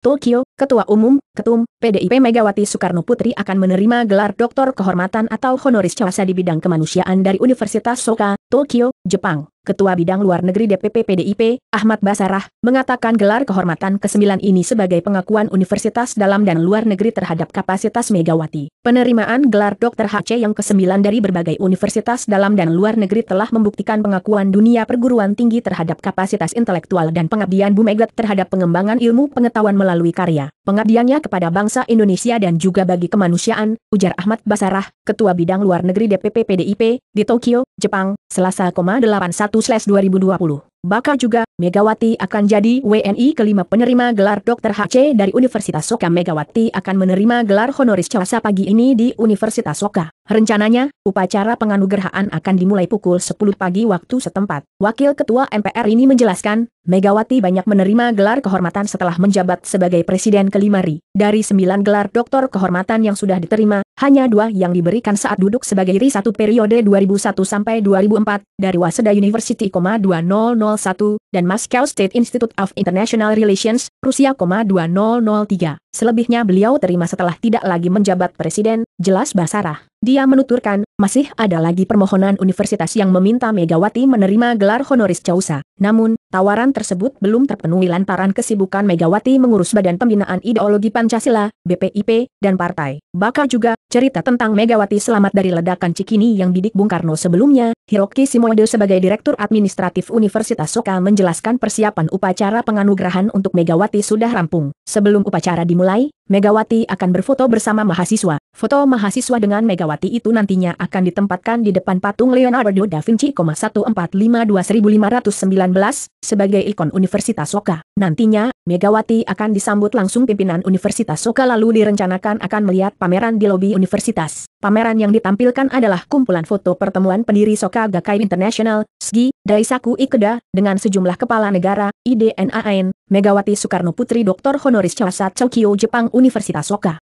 Tokyo, Ketua Umum, Ketum, PDIP Megawati Soekarno Putri akan menerima gelar Doktor Kehormatan atau Honoris Causa di bidang kemanusiaan dari Universitas Soka, Tokyo, Jepang. Ketua Bidang Luar Negeri DPP PDIP, Ahmad Basarah, mengatakan gelar kehormatan ke-9 ini sebagai pengakuan universitas dalam dan luar negeri terhadap kapasitas Megawati. Penerimaan gelar Dr. HC yang ke-9 dari berbagai universitas dalam dan luar negeri telah membuktikan pengakuan dunia perguruan tinggi terhadap kapasitas intelektual dan pengabdian Bu Megat terhadap pengembangan ilmu pengetahuan melalui karya pengabdiannya kepada bangsa Indonesia dan juga bagi kemanusiaan, ujar Ahmad Basarah, Ketua Bidang Luar Negeri DPP PDIP, di Tokyo, Jepang, Selasa, 81-2020. Bakal juga, Megawati akan jadi WNI kelima penerima gelar Dr. HC dari Universitas Soka. Megawati akan menerima gelar honoris causa pagi ini di Universitas Soka. Rencananya, upacara penganugerahan akan dimulai pukul 10 pagi waktu setempat. Wakil Ketua MPR ini menjelaskan, Megawati banyak menerima gelar kehormatan setelah menjabat sebagai Presiden kelima RI. Dari sembilan gelar doktor kehormatan yang sudah diterima, hanya dua yang diberikan saat duduk sebagai RI satu periode 2001 2004 dari Waseda University, 2001 dan Moscow State Institute of International Relations, Rusia, 2003. Selebihnya beliau terima setelah tidak lagi menjabat presiden, jelas Basarah. Dia menuturkan, masih ada lagi permohonan universitas yang meminta Megawati menerima gelar honoris causa. Namun, tawaran tersebut belum terpenuhi lantaran kesibukan Megawati mengurus Badan Pembinaan Ideologi Pancasila, BPIP, dan partai. Bakal juga, cerita tentang Megawati selamat dari ledakan Cikini yang didik Bung Karno sebelumnya, Hiroki Simode sebagai Direktur Administratif Universitas Soka menjelaskan persiapan upacara penganugerahan untuk Megawati sudah rampung. Sebelum upacara dimulai, Megawati akan berfoto bersama mahasiswa. Foto mahasiswa dengan Megawati itu nantinya akan ditempatkan di depan patung Leonardo da Vinci, 1452 1519 sebagai ikon Universitas Soka. Nantinya Megawati akan disambut langsung pimpinan Universitas Soka lalu direncanakan akan melihat pameran di lobi universitas. Pameran yang ditampilkan adalah kumpulan foto pertemuan pendiri Soka Gakai International, SGI, Daisaku Ikeda, dengan sejumlah kepala negara, IDNAN, Megawati Soekarno Putri Dr. Honoris Causa Tokyo Jepang Universitas Soka.